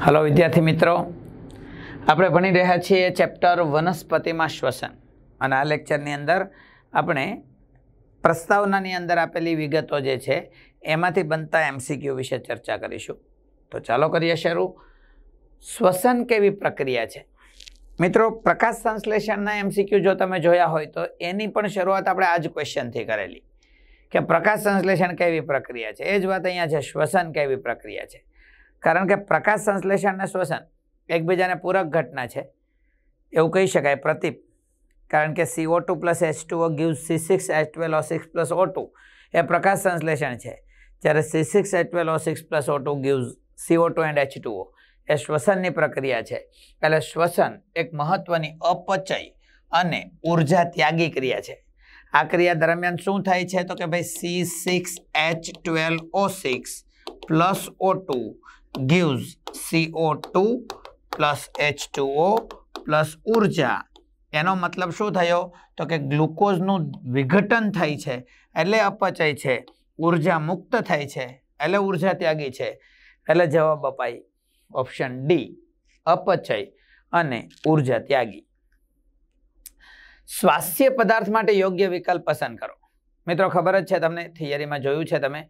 hello વિદ્યાર્થી મિત્રો આપણે ભણી રહ્યા છીએ ચેપ્ટર વનસ્પતિમાં શ્વસન અને આ લેક્ચરની અંદર આપણે પ્રસ્તાવનાની અંદર આપેલી વિગતો જે છે એમાંથી બનતા એમસીક્યુ વિશે ચર્ચા કરીશું તો ચાલો કરીએ શરૂ શ્વસન કેવી પ્રક્રિયા છે મિત્રો પ્રકાશ સંશ્લેષણના એમસીક્યુ જો તમે જોયા હોય તો એની પણ શરૂઆત આપણે આ જ ક્વેશ્ચનથી કરેલી કે પ્રકાશ સંશ્લેષણ કેવી પ્રક્રિયા છે એ જ વાત અહીંયા છે શ્વસન કેવી પ્રક્રિયા છે કારણ કે પ્રકાશ સંશ્લેષણ અને શ્વસન એકબીજાને પૂરક ઘટના છે એવું કહી શકાય પ્રતિપ કારણ કે CO two plus H two O give C six H twelve O six plus O two એ પ્રકાશ સંશ્લેષણ છે જ્યારે C six H twelve O six plus O two gives CO two and H two O એ શ્વસનની પ્રક્રિયા છે એટલે શ્વસન એક મહત્વની અપચય અને ઉર્જા ત્યાગી ક્રિયા છે આ ક્રિયા દરમિયાન શું થાય છે તો કે ભાઈ C six H twelve O six plus O two gives CO2 plus H2O plus ઉર્જા એનો મતલબ શું થયો તો કે ગ્લુકોઝનું વિઘટન થાય છે એટલે અપચય છે ઉર્જા મુક્ત થાય છે એટલે ઉર્જા ત્યાગી છે એટલે જવાબ અપાય ઓપ્શન ડી અપચય અને ઉર્જા ત્યાગી સ્વાસ્થ્ય પદાર્થ માટે યોગ્ય વિકલ્પ પસંદ કરો મિત્રો ખબર જ છે તમને થિયરીમાં જોયું છે તમે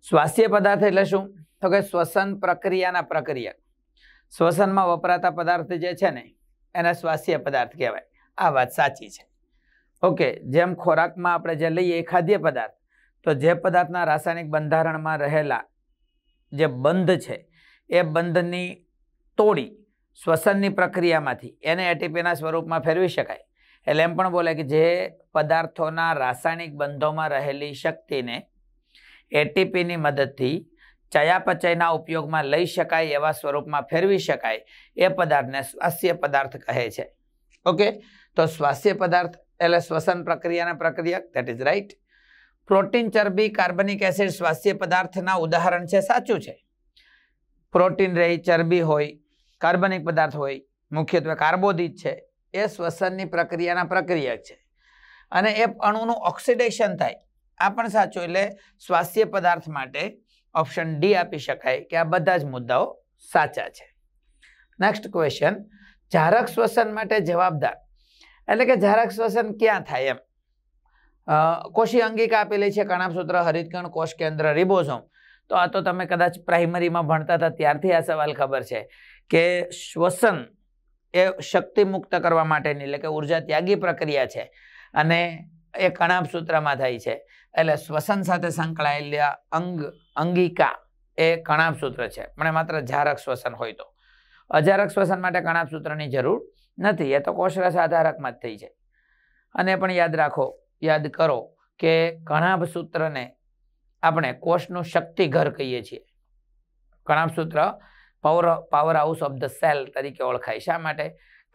સ્વાસ્થ્ય પદાર્થ એટલે શું તો કે શ્વસન પ્રક્રિયાના પ્રક્રિયક શ્વસનમાં વપરાતા પદાર્થ જે છે ને એને શ્વાસીય પદાર્થ કહેવાય આ વાત સાચી છે ઓકે જેમ ખોરાકમાં આપણે જે લઈએ એ ખાદ્ય પદાર્થ તો જે પદાર્થના રાસાયણિક બંધારણમાં રહેલા જે બંધ છે એ બંધની તોડી શ્વસનની પ્રક્રિયામાંથી એને એટીપીના સ્વરૂપમાં ફેરવી શકાય એટલે એમ પણ બોલે કે જે પદાર્થોના રાસાયણિક બંધોમાં રહેલી શક્તિને એટીપીની મદદથી ચયાપચયના ઉપયોગમાં લઈ શકાય એવા સ્વરૂપમાં ફેરવી શકાય એ પદાર્થને શ્વાસ્ય પદાર્થ કહે છે ઓકે તો શ્વાસ્ય પદાર્થ એટલે શ્વસન પ્રક્રિયાના પ્રક્રિયક ધેટ ઇઝ રાઈટ પ્રોટીન ચરબી કાર્બનિક એસિડ શ્વાસ્ય પદાર્થના ઉદાહરણ છે સાચું છે પ્રોટીન રહી ચરબી હોય કાર્બનિક પદાર્થ હોય મુખ્યત્વે કાર્બોદિત છે એ શ્વસનની પ્રક્રિયાના પ્રક્રિયક છે અને એ અણુનું ઓક્સિડેશન થાય આ પણ સાચું એટલે શ્વાસ્ય પદાર્થ માટે ઓપ્શન ડી આપી શકાય કે આ બધા જ મુદ્દાઓ સાચા છે નેક્સ્ટ ક્વેશ્ચન જારક શ્વસન માટે જવાબદાર એટલે કે જારક શ્વસન ક્યાં થાય એમ કોષી અંગિકા આપેલી છે કણાપસૂત્ર હરિતકણ કોષ કેન્દ્ર રિબોઝોમ તો આ તો તમે કદાચ પ્રાઇમરીમાં ભણતા હતા ત્યારથી આ સવાલ ખબર છે કે શ્વસન એ શક્તિ મુક્ત કરવા માટેની એટલે કે ઉર્જા ત્યાગી પ્રક્રિયા છે અને એ કણાપસૂત્રમાં થાય છે એટલે શ્વસન સાથે સંકળાયેલા અંગ અંગિકા એ કણાભ સૂત્ર છે મને માત્ર જારક શ્વસન હોય તો અજારક શ્વસન માટે કણાભ સૂત્રની જરૂર નથી એ તો કોષરસ આધારકમાં જ થઈ છે અને પણ યાદ રાખો યાદ કરો કે કણાભ સૂત્રને આપણે કોષનું શક્તિ ઘર કહીએ છીએ કણાભ સૂત્ર power power house of the cell તરીકે ઓળખાય શા માટે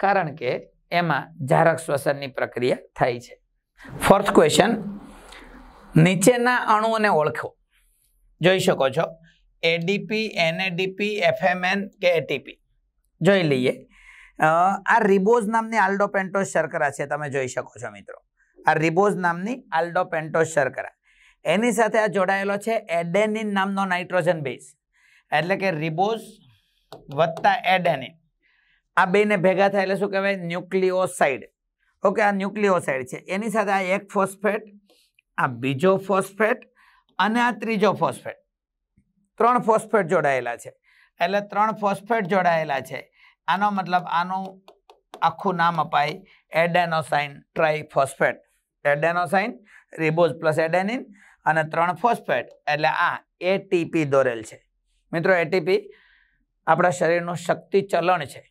કારણ કે એમાં જારક શ્વસનની પ્રક્રિયા થાય છે ફોર્થ ક્વેશ્ચન નીચેના અણુઓને ઓળખો જોઈ શકો છો એડીપી એનએડીપી એફએમએન કે એટીપી જોઈ લઈએ આ રિબોઝ નામની આલ્ડો શર્કરા છે તમે જોઈ શકો છો મિત્રો આ રિબોઝ નામની આલ્ડો શર્કરા એની સાથે આ જોડાયેલો છે એડેનિન નામનો નાઇટ્રોજન બેઝ એટલે કે રિબોઝ વત્તા એડેનિન આ બેને ભેગા થાય એટલે શું કહેવાય ન્યુક્લિઓસાઇડ ઓકે આ ન્યુક્લિયોસાઇડ છે એની સાથે આ એક ફોસ્ફેટ આ બીજો ફોસ્ફેટ અને આ ત્રીજો ફોસ્ફેટ ત્રણ ફોસ્ફેટ જોડાયેલા છે એટલે ત્રણ ફોસ્ફેટ જોડાયેલા છે આનો મતલબ આનું આખું નામ અપાય adenosine triphosphate adenosine ribose plus adenine અને ત્રણ ફોસ્ફેટ એટલે આ એટીપી દોરેલ છે મિત્રો એટીપી આપણા શરીરનું શક્તિ ચલણ છે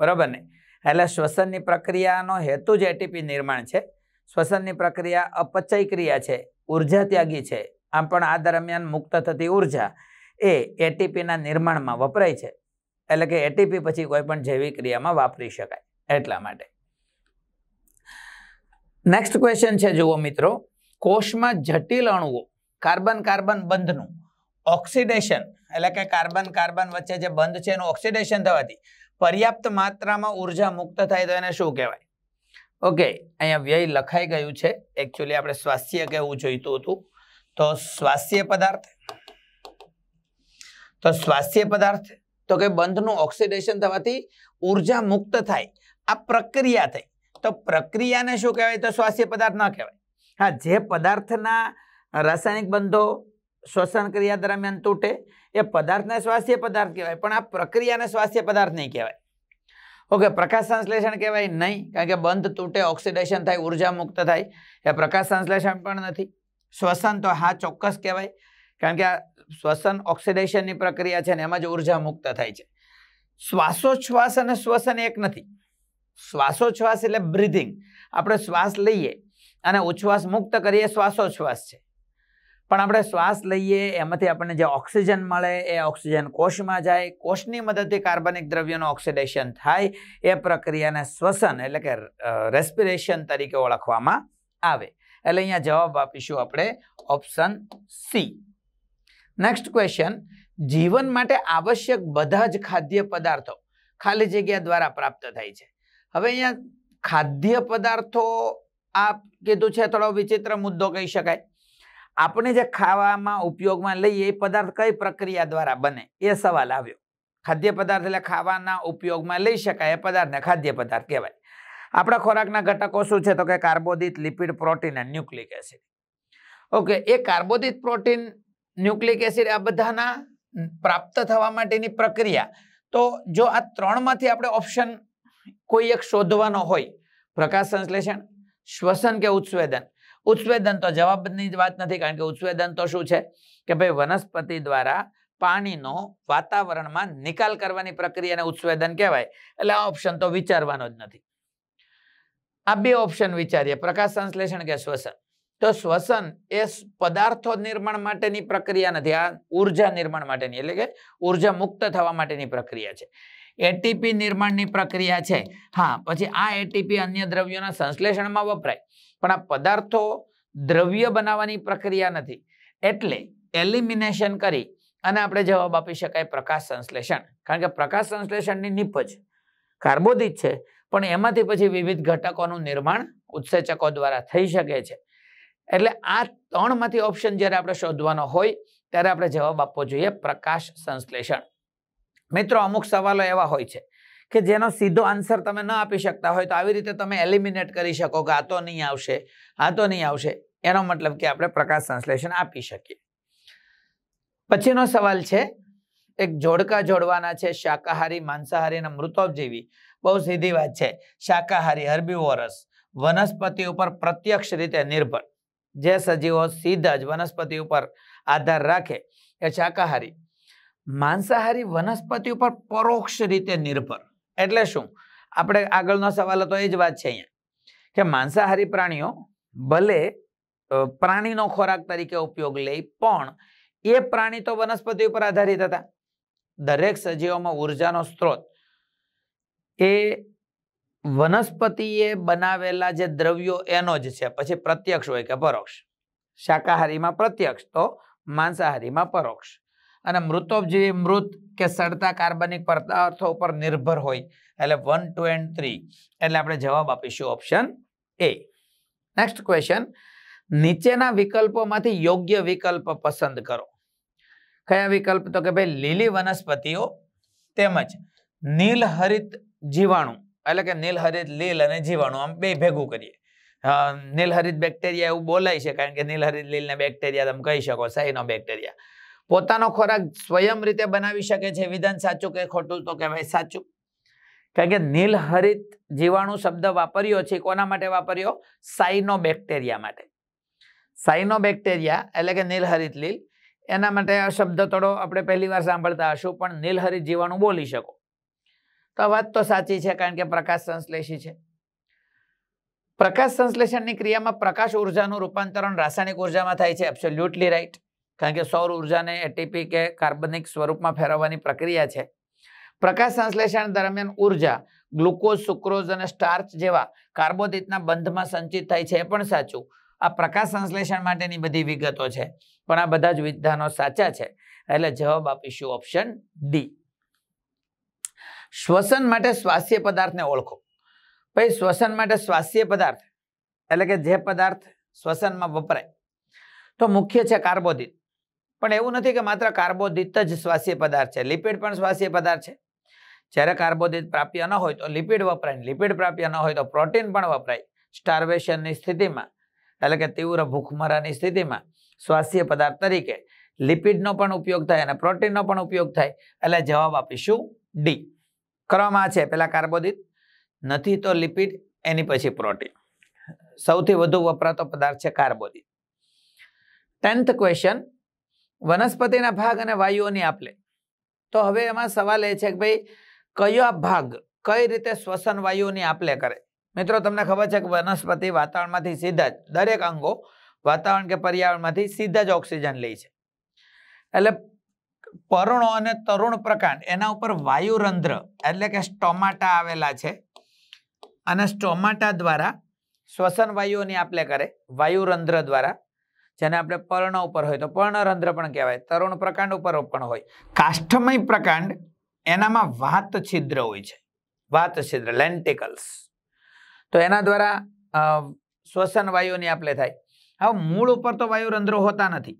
બરાબર ને એટલે શ્વસનની પ્રક્રિયાનો હેતુ જ એટીપી નિર્માણ છે શ્વસનની પ્રક્રિયા અપચય ક્રિયા છે ઉર્જા ત્યાગી છે આમ પણ આ દરમિયાન મુક્ત થતી ઉર્જા એ એટીપીના નિર્માણમાં વપરાય છે એટલે કે એટીપી પછી કોઈ પણ જૈવિક ક્રિયામાં વાપરી શકાય એટલા માટે નેક્સ્ટ ક્વેશ્ચન છે જુઓ મિત્રો કોષમાં જટિલ અણુઓ કાર્બન કાર્બન બંધનું ઓક્સિડેશન એટલે કે કાર્બન કાર્બન વચ્ચે જે બંધ છે એનું ઓક્સિડેશન થવાથી પર્યાપ્ત માત્રામાં ઉર્જા મુક્ત થાય તો એને શું કહેવાય ઓકે અહીંયા વ્યય લખાઈ ગયું છે એકચ્યુઅલી આપણે સ્વાસ્થ્ય કહેવું જોઈતું હતું તો સ્વાસ્થ્ય પદાર્થ તો સ્વાસ્થ્ય પદાર્થ તો કે બંધનું ઓક્સિડેશન થવાથી ઉર્જા મુક્ત થાય આ પ્રક્રિયા થઈ તો પ્રક્રિયાને શું કહેવાય તો સ્વાસ્થ્ય પદાર્થ ન કહેવાય હા જે પદાર્થના રાસાયણિક બંધો શ્વસન ક્રિયા દરમિયાન તૂટે એ પદાર્થને સ્વાસ્થ્ય પદાર્થ કહેવાય પણ આ પ્રક્રિયાને સ્વાસ્થ્ય પદાર્થ નહીં કહેવાય ઓકે પ્રકાશ સંશ્લેષણ કહેવાય નહીં કારણ કે બંધ તૂટે ઓક્સિડેશન થાય ઉર્જા મુક્ત થાય એ પ્રકાશ સંશ્લેષણ પણ નથી શ્વસન તો હા ચોક્કસ કહેવાય કારણ કે આ શ્વસન ઓક્સિડેશનની પ્રક્રિયા છે ને એમાં જ ઉર્જા મુક્ત થાય છે શ્વાસોચ્છ્વાસ અને શ્વસન એક નથી શ્વાસોચ્છ્વાસ એટલે બ્રિધિંગ આપણે શ્વાસ લઈએ અને ઉચ્છ્વાસ મુક્ત કરીએ શ્વાસોચ્છ્વાસ છે પણ આપણે શ્વાસ લઈએ એમાંથી આપણને જે ઓક્સિજન મળે એ ઓક્સિજન કોષમાં જાય કોષની મદદથી કાર્બનિક દ્રવ્યોનું ઓક્સિડેશન થાય એ પ્રક્રિયાને શ્વસન એટલે કે રેસ્પિરેશન તરીકે ઓળખવામાં આવે એટલે અહીંયા જવાબ આપીશું આપણે ઓપ્શન સી નેક્સ્ટ ક્વેશ્ચન જીવન માટે આવશ્યક બધા જ ખાદ્ય પદાર્થો ખાલી જગ્યા દ્વારા પ્રાપ્ત થાય છે હવે અહીંયા ખાદ્ય પદાર્થો આપ કીધું છે થોડો વિચિત્ર મુદ્દો કહી શકાય આપણે જે ખાવામાં ઉપયોગમાં લઈએ એ પદાર્થ કઈ પ્રક્રિયા દ્વારા બને એ સવાલ આવ્યો ખાદ્ય પદાર્થ એટલે ખાવાના ઉપયોગમાં લઈ શકાય એ પદાર્થને ખાદ્ય પદાર્થ કહેવાય આપણા ખોરાકના ઘટકો શું છે તો કે કાર્બોદિત લિપિડ પ્રોટીન અને ન્યુક્લિક એસિડ ઓકે એ કાર્બોદિત પ્રોટીન ન્યુક્લિક એસિડ આ બધાના પ્રાપ્ત થવા માટેની પ્રક્રિયા તો જો આ ત્રણમાંથી આપણે ઓપ્શન કોઈ એક શોધવાનો હોય પ્રકાશ સંશ્લેષણ શ્વસન કે ઉત્સવેદન ઉચ્છેદન તો જવાબની વાત નથી કારણ કે ઉચ્છેદન તો શું છે કે ભાઈ વનસ્પતિ દ્વારા પાણીનો વાતાવરણમાં નિકાલ કરવાની પ્રક્રિયાને ઉચ્છેદન કહેવાય એટલે આ ઓપ્શન તો વિચારવાનો જ નથી આ બે ઓપ્શન વિચારીએ પ્રકાશ સંશ્લેષણ કે શ્વસન તો શ્વસન એ પદાર્થો નિર્માણ માટેની પ્રક્રિયા નથી આ ઉર્જા નિર્માણ માટેની એટલે કે ઉર્જા મુક્ત થવા માટેની પ્રક્રિયા છે એટીપી નિર્માણની પ્રક્રિયા છે હા પછી આ એટીપી અન્ય દ્રવ્યોના સંશ્લેષણમાં વપરાય પણ આ પદાર્થો દ્રવ્ય બનાવવાની પ્રક્રિયા નથી એટલે એલિમિનેશન કરી અને આપણે જવાબ આપી શકાય પ્રકાશ સંશ્લેષણ કારણ કે પ્રકાશ સંશ્લેષણની નિપજ કાર્બોદિત છે પણ એમાંથી પછી વિવિધ ઘટકોનું નિર્માણ ઉત્સેચકો દ્વારા થઈ શકે છે એટલે આ ત્રણમાંથી ઓપ્શન જ્યારે આપણે શોધવાનો હોય ત્યારે આપણે જવાબ આપવો જોઈએ પ્રકાશ સંશ્લેષણ મિત્રો અમુક સવાલો એવા હોય છે કે જેનો સીધો આન્સર તમે ન આપી શકતા હોય તો આવી રીતે તમે એલિમિનેટ કરી શકો કે આ તો નહીં આવશે આ તો નહીં આવશે એનો મતલબ કે આપણે પ્રકાશ સંશ્લેષણ આપી શકીએ પછીનો સવાલ છે એક જોડકા જોડવાના છે શાકાહારી માંસાહારી અને મૃતોપજીવી બહુ સીધી વાત છે શાકાહારી અરબી વોરસ વનસ્પતિ ઉપર પ્રત્યક્ષ રીતે નિર્ભર જે સજીવો સીધા જ વનસ્પતિ ઉપર આધાર રાખે એ શાકાહારી માંસાહારી વનસ્પતિ ઉપર પરોક્ષ રીતે નિર્ભર એટલે શું આપણે આગળનો સવાલ હતો એ જ વાત છે અહીંયા કે માંસાહારી પ્રાણીઓ ભલે પ્રાણીનો ખોરાક તરીકે ઉપયોગ લે પણ એ પ્રાણી તો વનસ્પતિ ઉપર આધારિત હતા દરેક સજીવોમાં ઉર્જાનો સ્ત્રોત એ વનસ્પતિએ બનાવેલા જે દ્રવ્યો એનો જ છે પછી પ્રત્યક્ષ હોય કે પરોક્ષ શાકાહારીમાં પ્રત્યક્ષ તો માંસાહારીમાં પરોક્ષ અને મૃતોપજીવી મૃત કે સડતા કાર્બનિક પદાર્થો ઉપર નિર્ભર હોય એટલે વન ટુ એન્ડ થ્રી એટલે આપણે જવાબ આપીશું ઓપ્શન એ નેક્સ્ટ ક્વેશ્ચન નીચેના વિકલ્પોમાંથી યોગ્ય વિકલ્પ પસંદ કરો કયા વિકલ્પ તો કે ભાઈ લીલી વનસ્પતિઓ તેમજ નીલહરિત જીવાણુ એટલે કે નીલહરિત લીલ અને જીવાણુ આમ બે ભેગું કરીએ નીલહરિત બેક્ટેરિયા એવું બોલાય છે કારણ કે નીલહરિત લીલને બેક્ટેરિયા તમે કહી શકો સાઈનો બેક્ટેરિયા પોતાનો ખોરાક સ્વયં રીતે બનાવી શકે છે વિધાન સાચું કે ખોટું તો કહેવાય સાચું કારણ કે નીલહરિત જીવાણુ શબ્દ વાપર્યો છે કોના માટે વાપર્યો સાઇનોબેક્ટેરિયા માટે સાઇનોબેક્ટેરિયા એટલે કે નીલહરિત લીલ એના માટે આ શબ્દ થોડો આપણે પહેલી વાર સાંભળતા હશું પણ નીલહરિત જીવાણુ બોલી શકો તો વાત તો સાચી છે કારણ કે પ્રકાશ સંશ્લેષી છે પ્રકાશ સંશ્લેષણની ક્રિયામાં પ્રકાશ ઉર્જાનું રૂપાંતરણ રાસાયણિક ઉર્જામાં થાય છે એબ્સોલ્યુટલી રાઈટ કારણ કે સૌર ઉર્જાને એટીપી કે કાર્બનિક સ્વરૂપમાં ફેરવવાની પ્રક્રિયા છે પ્રકાશ સંશ્લેષણ દરમિયાન ઉર્જા ગ્લુકોઝ સુક્રોઝ અને સ્ટાર્ચ જેવા કાર્બોદિતના બંધમાં સંચિત થાય છે એ પણ સાચું આ પ્રકાશ સંશ્લેષણ માટેની બધી વિગતો છે પણ આ બધા જ વિધાનો સાચા છે એટલે જવાબ આપીશું ઓપ્શન ડી શ્વસન માટે સ્વાસ્થ્ય પદાર્થને ઓળખો ભાઈ શ્વસન માટે સ્વાસ્થ્ય પદાર્થ એટલે કે જે પદાર્થ શ્વસનમાં વપરાય તો મુખ્ય છે કાર્બોદિત પણ એવું નથી કે માત્ર કાર્બોદિત જ શ્વાસીય પદાર્થ છે લિપિડ પણ શ્વાસીય પદાર્થ છે જ્યારે કાર્બોદિત પ્રાપ્ય ન હોય તો લિપિડ વપરાય લિપિડ પ્રાપ્ય ન હોય તો પ્રોટીન પણ વપરાય સ્ટાર્વેશનની સ્થિતિમાં એટલે કે તીવ્ર ભૂખમરાની સ્થિતિમાં શ્વાસીય પદાર્થ તરીકે લિપિડનો પણ ઉપયોગ થાય અને પ્રોટીનનો પણ ઉપયોગ થાય એટલે જવાબ આપીશું ડી ક્રમમાં છે પહેલાં કાર્બોદિત નથી તો લિપિડ એની પછી પ્રોટીન સૌથી વધુ વપરાતો પદાર્થ છે કાર્બોદિત ટેન્થ ક્વેશ્ચન વનસ્પતિના ભાગ અને વાયુઓની આપલે તો હવે એમાં સવાલ એ છે કે ભાઈ કયો ભાગ કઈ રીતે શ્વસન વાયુઓની આપલે કરે મિત્રો તમને ખબર છે કે વનસ્પતિ વાતાવરણમાંથી સીધા જ દરેક અંગો વાતાવરણ કે પર્યાવરણમાંથી સીધા જ ઓક્સિજન લે છે એટલે પરુણો અને તરુણ પ્રકાંડ એના ઉપર વાયુરંધ્ર એટલે કે સ્ટોમાટા આવેલા છે અને સ્ટોમાટા દ્વારા શ્વસન વાયુઓની આપલે કરે વાયુરંધ્ર દ્વારા જેને આપણે પર્ણ ઉપર હોય તો પર્ણરંધ્ર પણ કહેવાય તરુણ પ્રકાંડ ઉપર પણ હોય કાષ્ઠમય પ્રકાંડ એનામાં વાત છિદ્ર હોય છે વાત છિદ્ર લેન્ટિકલ્સ તો એના દ્વારા શ્વસન વાયુની આપલે થાય હવે મૂળ ઉપર તો વાયુરંધ્રો હોતા નથી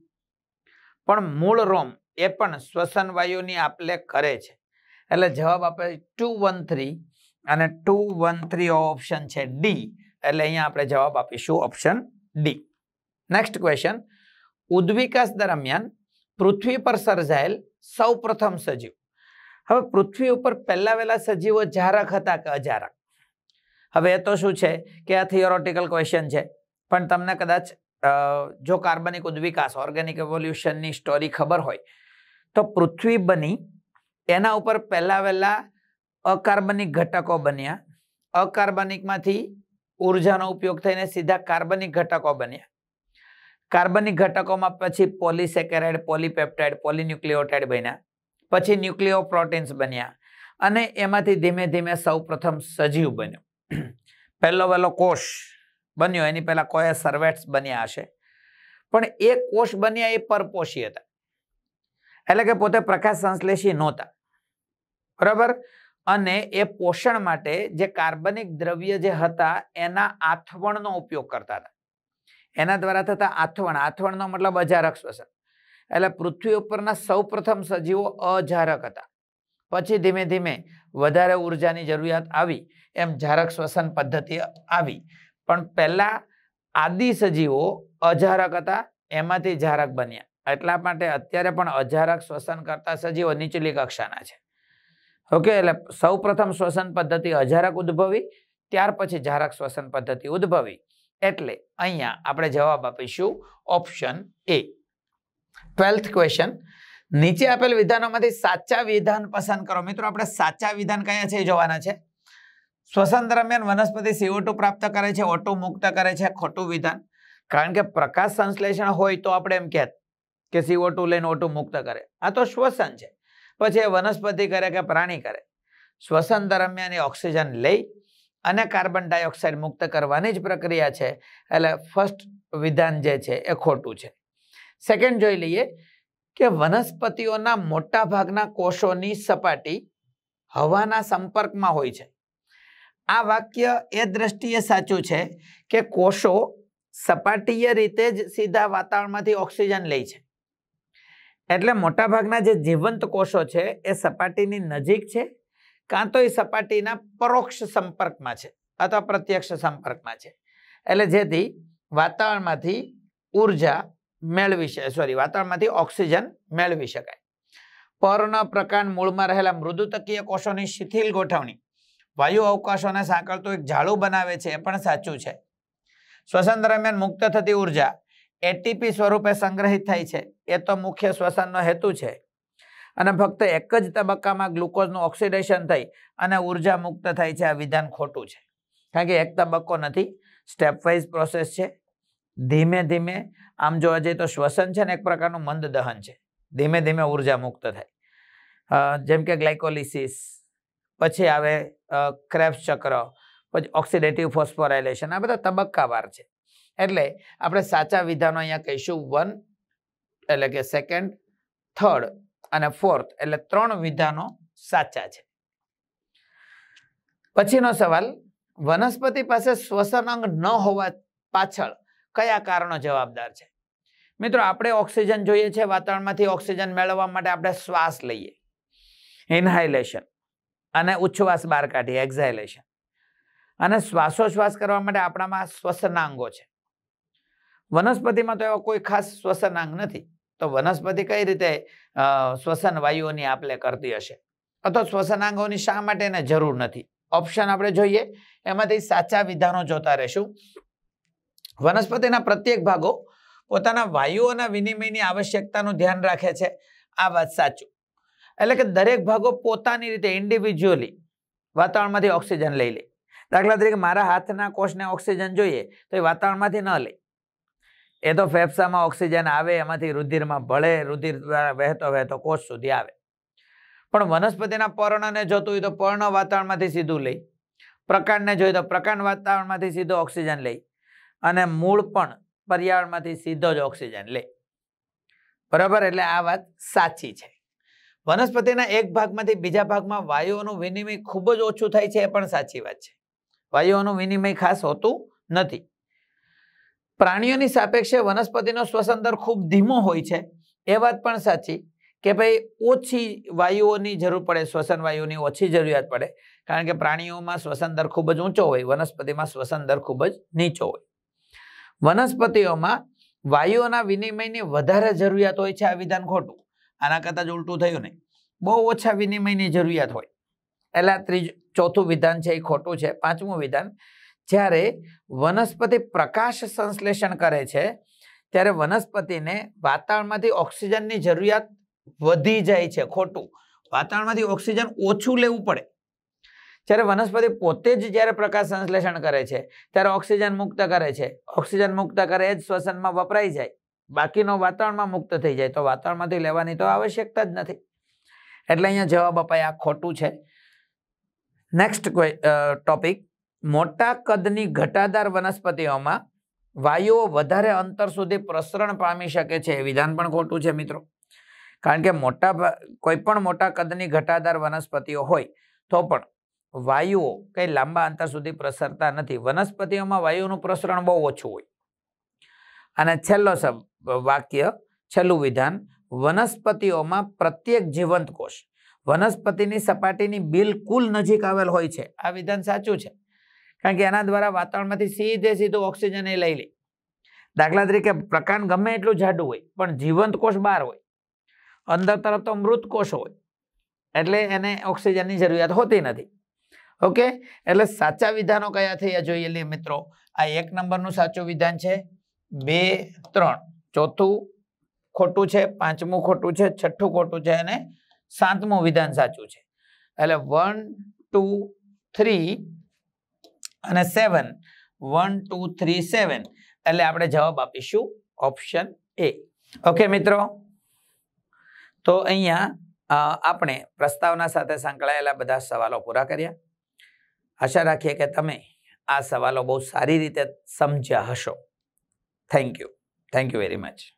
પણ મૂળ રોમ એ પણ શ્વસન વાયુની આપલે કરે છે એટલે જવાબ આપે ટુ વન થ્રી અને ટુ વન થ્રી ઓપ્શન છે ડી એટલે અહીંયા આપણે જવાબ આપીશું ઓપ્શન ડી નેક્સ્ટ ક્વેશ્ચન ઉદ્વિકાસ દરમિયાન પૃથ્વી પર સર્જાયેલ સૌ પ્રથમ સજીવ હવે પૃથ્વી ઉપર પહેલાં વહેલા સજીવો જારક હતા કે અજારક હવે એ તો શું છે કે આ થિયોરોટિકલ ક્વેશ્ચન છે પણ તમને કદાચ જો કાર્બનિક ઉદ્વિકાસ ઓર્ગેનિક એવોલ્યુશનની સ્ટોરી ખબર હોય તો પૃથ્વી બની એના ઉપર પહેલાં વહેલા અકાર્બનિક ઘટકો બન્યા અકાર્બનિકમાંથી ઉર્જાનો ઉપયોગ થઈને સીધા કાર્બનિક ઘટકો બન્યા કાર્બનિક ઘટકોમાં પછી પોલીસેકેરાઇડ પોલીપેપ્ટાઇડ પોલીન્યુક્લિઓટાઇડ બન્યા પછી પ્રોટીન્સ બન્યા અને એમાંથી ધીમે ધીમે સૌપ્રથમ સજીવ બન્યો પહેલો વહેલો કોષ બન્યો એની પહેલાં કોઈ સર્વેટ્સ બન્યા હશે પણ એ કોષ બન્યા એ પરપોષી હતા એટલે કે પોતે પ્રકાશ સંશ્લેષી નહોતા બરાબર અને એ પોષણ માટે જે કાર્બનિક દ્રવ્ય જે હતા એના આથવણનો ઉપયોગ કરતા હતા એના દ્વારા થતા આથવણ આથવણનો મતલબ અજારક શ્વસન એટલે પૃથ્વી ઉપરના સૌપ્રથમ સજીવો અજારક હતા પછી ધીમે ધીમે વધારે ઉર્જાની જરૂરિયાત આવી એમ જારક શ્વસન પદ્ધતિ આવી પણ પહેલાં આદિ સજીવો અજારક હતા એમાંથી જારક બન્યા એટલા માટે અત્યારે પણ અજારક શ્વસન કરતા સજીવો નીચલી કક્ષાના છે ઓકે એટલે સૌપ્રથમ શ્વસન પદ્ધતિ અજારક ઉદ્ભવી ત્યાર પછી જારક શ્વસન પદ્ધતિ ઉદ્ભવી એટલે અહીંયા આપણે જવાબ આપીશું ઓપ્શન એ ટ્વેલ્થ ક્વેશ્ચન નીચે આપેલ વિધાનોમાંથી સાચા વિધાન પસંદ કરો મિત્રો આપણે સાચા વિધાન કયા છે જોવાના છે શ્વસન દરમિયાન વનસ્પતિ સીઓ પ્રાપ્ત કરે છે ઓટો મુક્ત કરે છે ખોટું વિધાન કારણ કે પ્રકાશ સંશ્લેષણ હોય તો આપણે એમ કહેત કે સીઓ ટુ લઈને ઓટો મુક્ત કરે આ તો શ્વસન છે પછી એ વનસ્પતિ કરે કે પ્રાણી કરે શ્વસન દરમિયાન એ ઓક્સિજન લઈ અને કાર્બન ડાયોક્સાઇડ મુક્ત કરવાની જ પ્રક્રિયા છે એટલે ફર્સ્ટ વિધાન જે છે એ ખોટું છે સેકન્ડ જોઈ લઈએ કે વનસ્પતિઓના મોટાભાગના કોષોની સપાટી હવાના સંપર્કમાં હોય છે આ વાક્ય એ દ્રષ્ટિએ સાચું છે કે કોષો સપાટીય રીતે જ સીધા વાતાવરણમાંથી ઓક્સિજન લે છે એટલે મોટાભાગના જે જીવંત કોષો છે એ સપાટીની નજીક છે કાં તો એ સપાટીના પરોક્ષ સંપર્કમાં છે અથવા પ્રત્યક્ષ સંપર્કમાં છે એટલે જેથી વાતાવરણમાંથી ઉર્જા મેળવી શકાય સોરી વાતાવરણમાંથી ઓક્સિજન મેળવી શકાય પર્ણ પ્રકાંડ મૂળમાં રહેલા મૃદુતકીય કોષોની શિથિલ ગોઠવણી વાયુ અવકાશોને સાંકળતું એક ઝાડું બનાવે છે એ પણ સાચું છે શ્વસન દરમિયાન મુક્ત થતી ઉર્જા એટીપી સ્વરૂપે સંગ્રહિત થાય છે એ તો મુખ્ય શ્વસનનો હેતુ છે અને ફક્ત એક જ તબક્કામાં ગ્લુકોઝનું ઓક્સિડેશન થઈ અને ઉર્જા મુક્ત થાય છે આ વિધાન ખોટું છે કારણ કે એક તબક્કો નથી સ્ટેપવાઇઝ પ્રોસેસ છે ધીમે ધીમે આમ જોવા જઈએ તો શ્વસન છે ને એક પ્રકારનું મંદ દહન છે ધીમે ધીમે ઉર્જા મુક્ત થાય જેમ કે ગ્લાયકોલિસિસ પછી આવે ક્રેફ ચક્ર પછી ઓક્સિડેટિવ ફોસ્ફોરાઇલેશન આ બધા તબક્કાવાર છે એટલે આપણે સાચા વિધાનો અહીંયા કહીશું વન એટલે કે સેકન્ડ થર્ડ અને ફોર્થ એટલે ત્રણ વિધાનો સાચા છે પછીનો સવાલ વનસ્પતિ પાસે શ્વસન અંગ ન હોવા પાછળ કયા કારણો જવાબદાર છે મિત્રો આપણે ઓક્સિજન જોઈએ છે વાતાવરણમાંથી ઓક્સિજન મેળવવા માટે આપણે શ્વાસ લઈએ ઇન્હાઇલેશન અને ઉચ્છવાસ બહાર કાઢીએ એક્ઝાઇલેશન અને શ્વાસોશ્વાસ કરવા માટે આપણામાં શ્વસનાંગો છે વનસ્પતિમાં તો એવા કોઈ ખાસ શ્વસનાંગ નથી તો વનસ્પતિ કઈ રીતે શ્વસન વાયુઓની આપલે કરતી હશે અથવા શ્વસનાંગોની શા માટે એને જરૂર નથી ઓપ્શન આપણે જોઈએ એમાંથી સાચા વિધાનો જોતા રહેશું વનસ્પતિના પ્રત્યેક ભાગો પોતાના વાયુઓના વિનિમયની આવશ્યકતાનું ધ્યાન રાખે છે આ વાત સાચું એટલે કે દરેક ભાગો પોતાની રીતે ઇન્ડિવિજ્યુઅલી વાતાવરણમાંથી ઓક્સિજન લઈ લે દાખલા તરીકે મારા હાથના કોષને ઓક્સિજન જોઈએ તો એ વાતાવરણમાંથી ન લે એ તો ફેફસામાં ઓક્સિજન આવે એમાંથી રુધિરમાં ભળે રુધિર દ્વારા વહેતો વહેતો કોષ સુધી આવે પણ વનસ્પતિના પર્ણને જોતું હોય તો પર્ણ વાતાવરણમાંથી સીધું લઈ પ્રકાંડને જોઈએ તો પ્રકાંડ વાતાવરણમાંથી સીધો ઓક્સિજન લઈ અને મૂળ પણ પર્યાવરણમાંથી સીધો જ ઓક્સિજન લે બરાબર એટલે આ વાત સાચી છે વનસ્પતિના એક ભાગમાંથી બીજા ભાગમાં વાયુઓનું વિનિમય ખૂબ જ ઓછું થાય છે એ પણ સાચી વાત છે વાયુઓનું વિનિમય ખાસ હોતું નથી પ્રાણીઓની સાપેક્ષે વનસ્પતિનો શ્વસન ખૂબ ધીમો હોય છે એ વાત પણ સાચી કે ભાઈ ઓછી વાયુઓની જરૂર પડે શ્વસન વાયુની ઓછી જરૂરિયાત પડે કારણ કે પ્રાણીઓમાં શ્વસન દર ખૂબ જ ઊંચો હોય વનસ્પતિમાં શ્વસન દર ખૂબ જ નીચો હોય વનસ્પતિઓમાં વાયુઓના વિનિમયની વધારે જરૂરિયાત હોય છે આ વિધાન ખોટું આના કરતાં જ ઉલટું થયું નહીં બહુ ઓછા વિનિમયની જરૂરિયાત હોય એટલે ત્રીજું ચોથું વિધાન છે એ ખોટું છે પાંચમું વિધાન જ્યારે વનસ્પતિ પ્રકાશ સંશ્લેષણ કરે છે ત્યારે વનસ્પતિને વાતાવરણમાંથી ઓક્સિજનની જરૂરિયાત વધી જાય છે ખોટું વાતાવરણમાંથી ઓક્સિજન ઓછું લેવું પડે જ્યારે વનસ્પતિ પોતે જ જ્યારે પ્રકાશ સંશ્લેષણ કરે છે ત્યારે ઓક્સિજન મુક્ત કરે છે ઓક્સિજન મુક્ત કરે જ શ્વસનમાં વપરાઈ જાય બાકીનો વાતાવરણમાં મુક્ત થઈ જાય તો વાતાવરણમાંથી લેવાની તો આવશ્યકતા જ નથી એટલે અહીંયા જવાબ અપાય આ ખોટું છે નેક્સ્ટ ટોપિક મોટા કદની ઘટાદાર વનસ્પતિઓમાં વાયુઓ વધારે અંતર સુધી પ્રસરણ પામી શકે છે એ વિધાન પણ ખોટું છે મિત્રો કારણ કે મોટા કોઈ પણ મોટા કદની ઘટાદાર વનસ્પતિઓ હોય તો પણ વાયુઓ કંઈ લાંબા અંતર સુધી પ્રસરતા નથી વનસ્પતિઓમાં વાયુનું પ્રસરણ બહુ ઓછું હોય અને છેલ્લો વાક્ય છેલ્લું વિધાન વનસ્પતિઓમાં પ્રત્યેક જીવંત કોષ વનસ્પતિની સપાટીની બિલકુલ નજીક આવેલ હોય છે આ વિધાન સાચું છે કારણ કે એના દ્વારા વાતાવરણમાંથી સીધે સીધું ઓક્સિજન એ લઈ લે દાખલા તરીકે પ્રકાંડ ગમે એટલું જાડું હોય પણ જીવંત કોષ બહાર હોય અંદર તરફ તો મૃત કોષ હોય એટલે એને ઓક્સિજનની જરૂરિયાત હોતી નથી ઓકે એટલે સાચા વિધાનો કયા થયા જોઈએ મિત્રો આ એક નંબરનું સાચું વિધાન છે બે ત્રણ ચોથું ખોટું છે પાંચમું ખોટું છે છઠ્ઠું ખોટું છે અને સાતમું વિધાન સાચું છે એટલે વન ટુ થ્રી અને seven one two three seven એટલે આપણે જવાબ આપીશું ઓપ્શન એ ઓકે મિત્રો તો અહીંયા આપણે પ્રસ્તાવના સાથે સંકળાયેલા બધા સવાલો પૂરા કર્યા આશા રાખીએ કે તમે આ સવાલો બહુ સારી રીતે સમજ્યા હશો thank you thank you very much